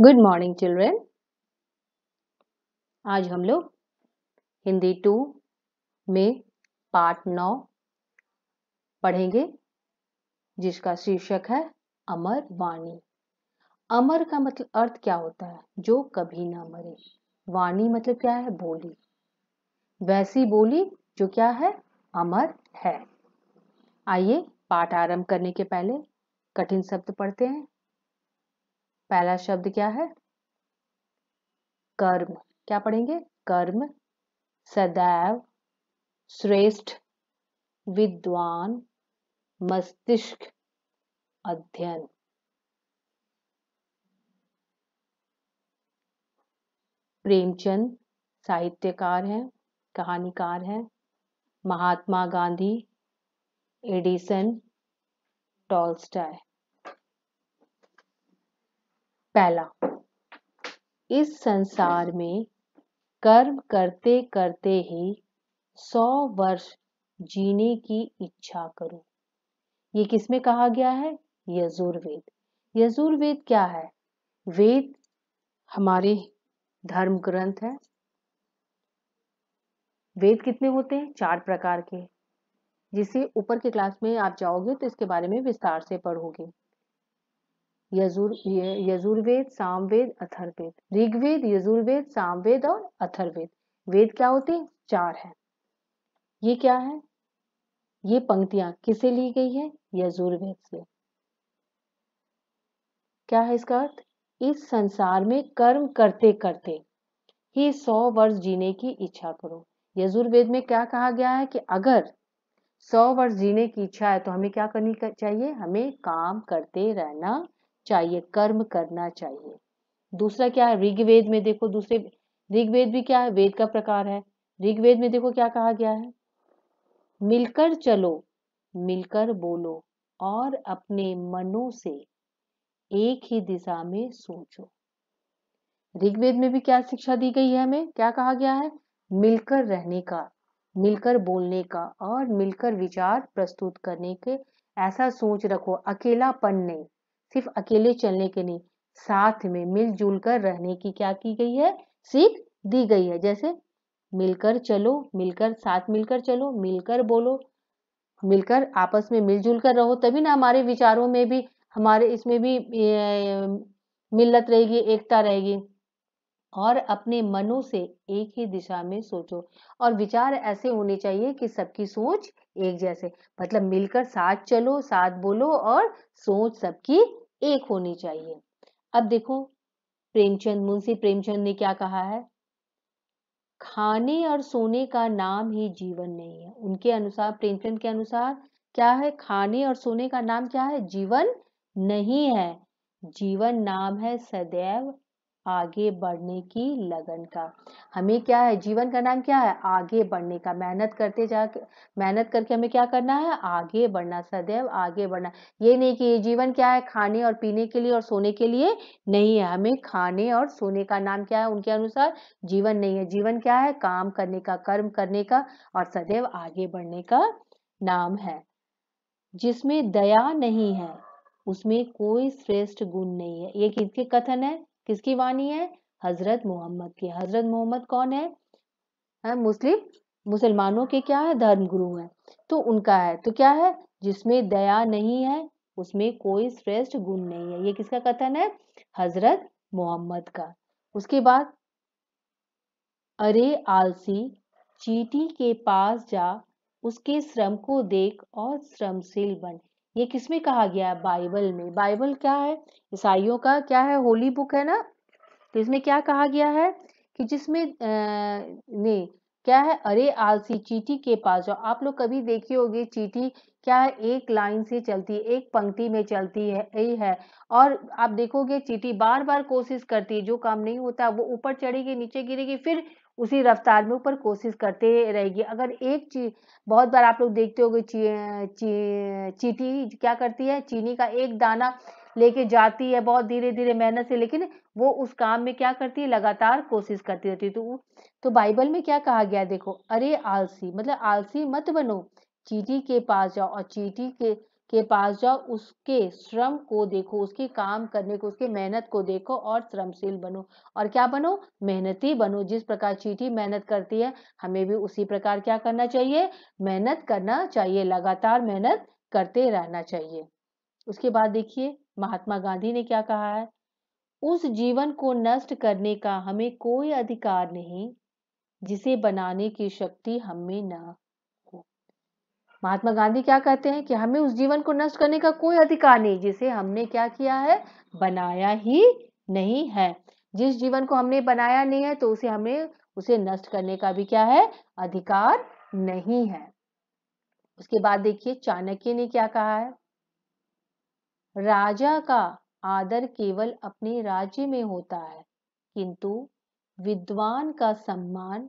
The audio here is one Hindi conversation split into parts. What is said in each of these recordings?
गुड मॉर्निंग चिल्ड्रेन आज हम लोग हिंदी टू में पार्ट नौ पढ़ेंगे जिसका शीर्षक है अमर वाणी अमर का मतलब अर्थ क्या होता है जो कभी ना मरे वाणी मतलब क्या है बोली वैसी बोली जो क्या है अमर है आइए पाठ आरंभ करने के पहले कठिन शब्द पढ़ते हैं पहला शब्द क्या है कर्म क्या पढ़ेंगे कर्म सदैव श्रेष्ठ विद्वान मस्तिष्क अध्ययन प्रेमचंद साहित्यकार हैं कहानीकार हैं महात्मा गांधी एडिसन टॉल्स्टाय पहला इस संसार में कर्म करते करते ही सौ वर्ष जीने की इच्छा करो ये किसमें कहा गया है यजुर्वेद यजुर्वेद क्या है वेद हमारे धर्म ग्रंथ है वेद कितने होते हैं चार प्रकार के जिसे ऊपर के क्लास में आप जाओगे तो इसके बारे में विस्तार से पढ़ोगे यजुर्वेद सामवेद अथर्वेद ऋग्वेद यजुर्वेद सामवेद और अथर्वेद वेद क्या होते चार है ये क्या है ये पंक्तियां किसे ली गई है यजुर्वेद से क्या है इसका अर्थ इस संसार में कर्म करते करते ही सौ वर्ष जीने की इच्छा करो यजुर्वेद में क्या कहा गया है कि अगर सौ वर्ष जीने की इच्छा है तो हमें क्या करनी चाहिए हमें काम करते रहना चाहिए कर्म करना चाहिए दूसरा क्या है ऋग्वेद में देखो दूसरे ऋग्वेद भी क्या है वेद का प्रकार है ऋग्वेद में देखो क्या कहा गया है मिलकर चलो मिलकर बोलो और अपने मनों से एक ही दिशा में सोचो ऋग्वेद में भी क्या शिक्षा दी गई है हमें क्या कहा गया है मिलकर रहने का मिलकर बोलने का और मिलकर विचार प्रस्तुत करने के ऐसा सोच रखो अकेलापन नहीं सिर्फ अकेले चलने के नहीं साथ में मिलजुल कर रहने की क्या की गई है सीख दी गई है जैसे मिलकर चलो मिलकर साथ मिलकर चलो मिलकर बोलो मिलकर आपस में मिलजुल कर रहो तभी ना हमारे विचारों में भी हमारे इसमें भी मिलत रहेगी एकता रहेगी और अपने मनों से एक ही दिशा में सोचो और विचार ऐसे होने चाहिए कि सबकी सोच एक जैसे मतलब मिलकर साथ चलो साथ बोलो और सोच सबकी एक होनी चाहिए अब देखो प्रेमचंद मुंशी प्रेमचंद ने क्या कहा है खाने और सोने का नाम ही जीवन नहीं है उनके अनुसार प्रेमचंद के अनुसार क्या है खाने और सोने का नाम क्या है जीवन नहीं है जीवन नाम है सदैव आगे बढ़ने की लगन का हमें क्या है जीवन का नाम क्या है आगे बढ़ने का मेहनत करते जा मेहनत करके हमें क्या करना है आगे बढ़ना सदैव आगे बढ़ना ये नहीं कि ये जीवन क्या है खाने और पीने के लिए और सोने के लिए नहीं है हमें खाने और सोने का नाम क्या है उनके अनुसार जीवन नहीं है जीवन क्या है काम करने का कर्म करने का और सदैव आगे बढ़ने का नाम है जिसमें दया नहीं है उसमें कोई श्रेष्ठ गुण नहीं है ये किसके कथन है किसकी वाणी है हजरत मोहम्मद की हजरत मोहम्मद कौन है, है मुस्लिम मुसलमानों के क्या है धर्म गुरु है तो उनका है तो क्या है जिसमें दया नहीं है उसमें कोई श्रेष्ठ गुण नहीं है ये किसका कथन है हजरत मोहम्मद का उसके बाद अरे आलसी चीटी के पास जा उसके श्रम को देख और श्रमशील बन ये किस में कहा गया है बाइबल में बाइबल क्या है ईसाइयों का क्या है होली बुक है ना तो इसमें क्या कहा गया है कि जिसमें ने क्या है अरे आलसी चीटी के पास जो आप लोग कभी देखी होगी चीटी क्या है एक लाइन से चलती है एक पंक्ति में चलती है यही है और आप देखोगे चीटी बार बार कोशिश करती है जो काम नहीं होता वो ऊपर चढ़ेगी नीचे गिरेगी फिर उसी रफ्तार में ऊपर कोशिश करते रहेगी अगर एक चीज बहुत बार आप लोग देखते हो ची, ची, चीटी क्या करती है चीनी का एक दाना लेके जाती है बहुत धीरे धीरे मेहनत से लेकिन वो उस काम में क्या करती है लगातार कोशिश करती रहती है तो तो बाइबल में क्या कहा गया देखो अरे आलसी मतलब आलसी मत बनो चीटी के पास जाओ और चीटी के के पास जाओ उसके श्रम को देखो उसके काम करने को उसके मेहनत को देखो और श्रमशील बनो और क्या बनो मेहनती बनो जिस प्रकार चीटी मेहनत करती है हमें भी उसी प्रकार क्या करना चाहिए मेहनत करना चाहिए लगातार मेहनत करते रहना चाहिए उसके बाद देखिए महात्मा गांधी ने क्या कहा है उस जीवन को नष्ट करने का हमें कोई अधिकार नहीं जिसे बनाने की शक्ति हमें ना महात्मा गांधी क्या कहते हैं कि हमें उस जीवन को नष्ट करने का कोई अधिकार नहीं जिसे हमने क्या किया है बनाया ही नहीं है जिस जीवन को हमने बनाया नहीं है तो उसे हमें उसे नष्ट करने का भी क्या है अधिकार नहीं है उसके बाद देखिए चाणक्य ने क्या कहा है राजा का आदर केवल अपने राज्य में होता है किंतु विद्वान का सम्मान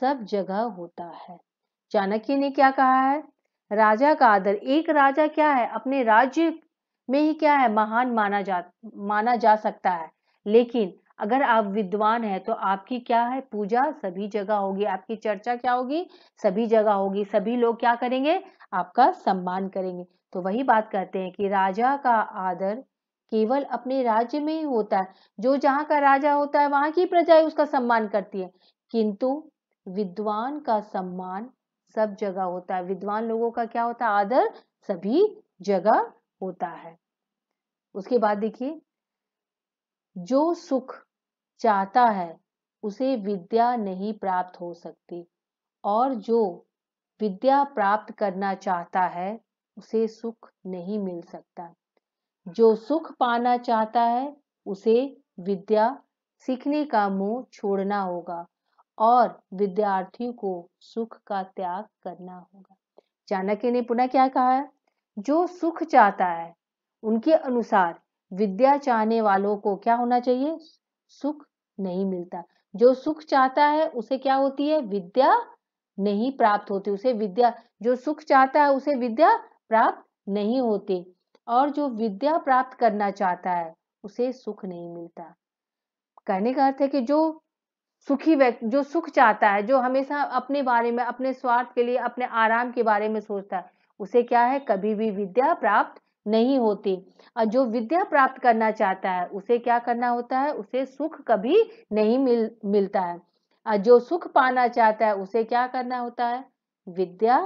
सब जगह होता है चाणक्य ने क्या कहा है राजा का आदर एक राजा क्या है अपने राज्य में ही क्या है महान माना जा माना जा सकता है लेकिन अगर आप विद्वान हैं तो आपकी क्या है पूजा सभी जगह होगी आपकी चर्चा क्या होगी सभी जगह होगी सभी लोग क्या करेंगे आपका सम्मान करेंगे तो वही बात करते हैं कि राजा का आदर केवल अपने राज्य में ही होता है जो जहाँ का राजा होता है वहां की प्रजा उसका सम्मान करती है किंतु विद्वान का सम्मान सब जगह होता है विद्वान लोगों का क्या होता है आदर सभी जगह होता है उसके बाद देखिए जो सुख चाहता है उसे विद्या नहीं प्राप्त हो सकती और जो विद्या प्राप्त करना चाहता है उसे सुख नहीं मिल सकता जो सुख पाना चाहता है उसे विद्या सीखने का मुंह छोड़ना होगा और विद्यार्थियों को सुख का त्याग करना होगा चाणक्य ने पुनः क्या कहा है? जो सुख चाहता है उनके अनुसार विद्या चाहने वालों को क्या होना चाहिए सुख नहीं मिलता जो सुख चाहता है उसे क्या होती है विद्या नहीं प्राप्त होती उसे विद्या जो सुख चाहता है उसे विद्या प्राप्त नहीं होती और जो विद्या प्राप्त करना चाहता है उसे सुख नहीं मिलता कहने का अर्थ है कि जो सुखी व्यक्ति जो सुख चाहता है जो हमेशा अपने बारे में अपने स्वार्थ के लिए अपने आराम के बारे में सोचता है उसे क्या है कभी भी विद्या प्राप्त नहीं होती और जो विद्या प्राप्त करना चाहता है उसे क्या करना होता है उसे सुख कभी नहीं मिल मिलता है और जो सुख पाना चाहता है उसे क्या करना होता है विद्या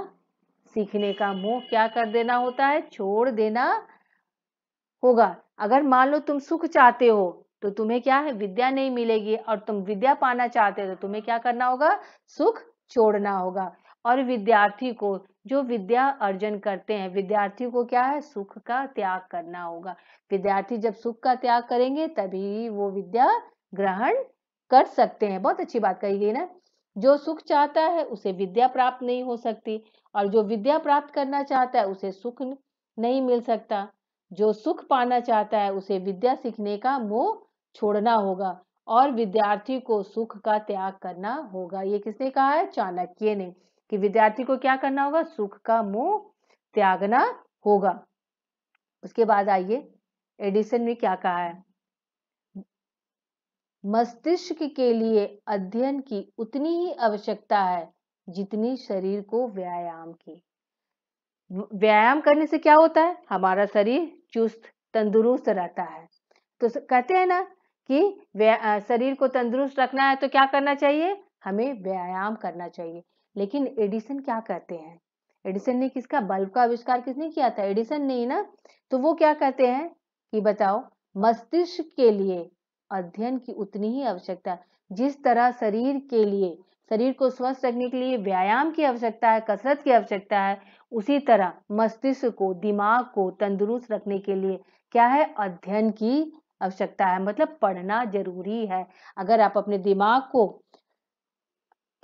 सीखने का मोह क्या कर देना होता है छोड़ देना होगा अगर मान लो तुम सुख चाहते हो तो तुम्हें क्या है विद्या नहीं मिलेगी और तुम विद्या पाना चाहते हो तो तुम्हें क्या करना होगा सुख छोड़ना होगा और विद्यार्थी को जो विद्या अर्जन करते हैं विद्यार्थी को क्या है सुख का त्याग करना होगा विद्यार्थी जब सुख का त्याग करेंगे तभी वो विद्या ग्रहण कर सकते हैं बहुत अच्छी बात कही गई ना जो सुख चाहता है उसे विद्या प्राप्त नहीं हो सकती और जो विद्या प्राप्त करना चाहता है उसे सुख नहीं मिल सकता जो सुख पाना चाहता है उसे विद्या सीखने का मोह छोड़ना होगा और विद्यार्थी को सुख का त्याग करना होगा ये किसने कहा है चाणक्य ने कि विद्यार्थी को क्या करना होगा सुख का मुंह त्यागना होगा उसके बाद आइए एडिसन ने क्या कहा है मस्तिष्क के लिए अध्ययन की उतनी ही आवश्यकता है जितनी शरीर को व्यायाम की व्यायाम करने से क्या होता है हमारा शरीर चुस्त तंदुरुस्त रहता है तो कहते हैं ना कि शरीर को तंदुरुस्त रखना है तो क्या करना चाहिए हमें व्यायाम करना चाहिए लेकिन एडिसन क्या कहते हैं एडिसन ने किसका बल्ब का आविष्कार किसने किया था एडिसन ने ना तो वो क्या कहते हैं कि बताओ मस्तिष्क के लिए अध्ययन की उतनी ही आवश्यकता जिस तरह शरीर के लिए शरीर को स्वस्थ रखने के लिए व्यायाम की आवश्यकता है कसरत की आवश्यकता है उसी तरह मस्तिष्क को दिमाग को तंदुरुस्त रखने के लिए क्या है अध्ययन की आवश्यकता है मतलब पढ़ना जरूरी है अगर आप अपने दिमाग को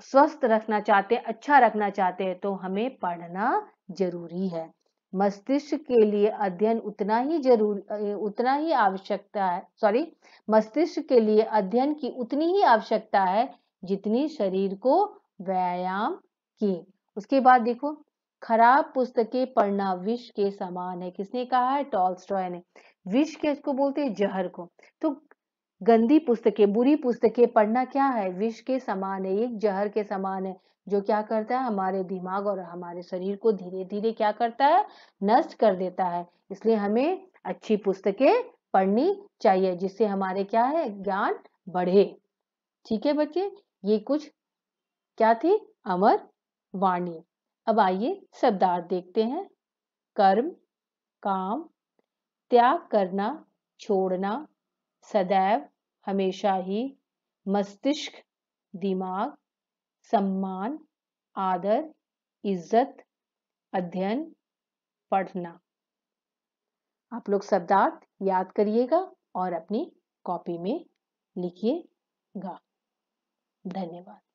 स्वस्थ रखना चाहते हैं अच्छा रखना चाहते हैं तो हमें पढ़ना जरूरी है मस्तिष्क के लिए अध्ययन उतना ही जरूर उतना ही आवश्यकता है सॉरी मस्तिष्क के लिए अध्ययन की उतनी ही आवश्यकता है जितनी शरीर को व्यायाम की उसके बाद देखो खराब पुस्तकें पढ़ना विष के समान है किसने कहा है टॉल ने विष के इसको बोलते हैं जहर को तो गंदी पुस्तकें बुरी पुस्तकें पढ़ना क्या है विष के समान है एक जहर के समान है जो क्या करता है हमारे दिमाग और हमारे शरीर को धीरे धीरे क्या करता है नष्ट कर देता है इसलिए हमें अच्छी पुस्तकें पढ़नी चाहिए जिससे हमारे क्या है ज्ञान बढ़े ठीक है बच्चे ये कुछ क्या थी अमर वाणी अब आइए शब्दार्थ देखते हैं कर्म काम त्याग करना छोड़ना सदैव हमेशा ही मस्तिष्क दिमाग सम्मान आदर इज्जत अध्ययन पढ़ना आप लोग शब्दार्थ याद करिएगा और अपनी कॉपी में लिखिएगा धन्यवाद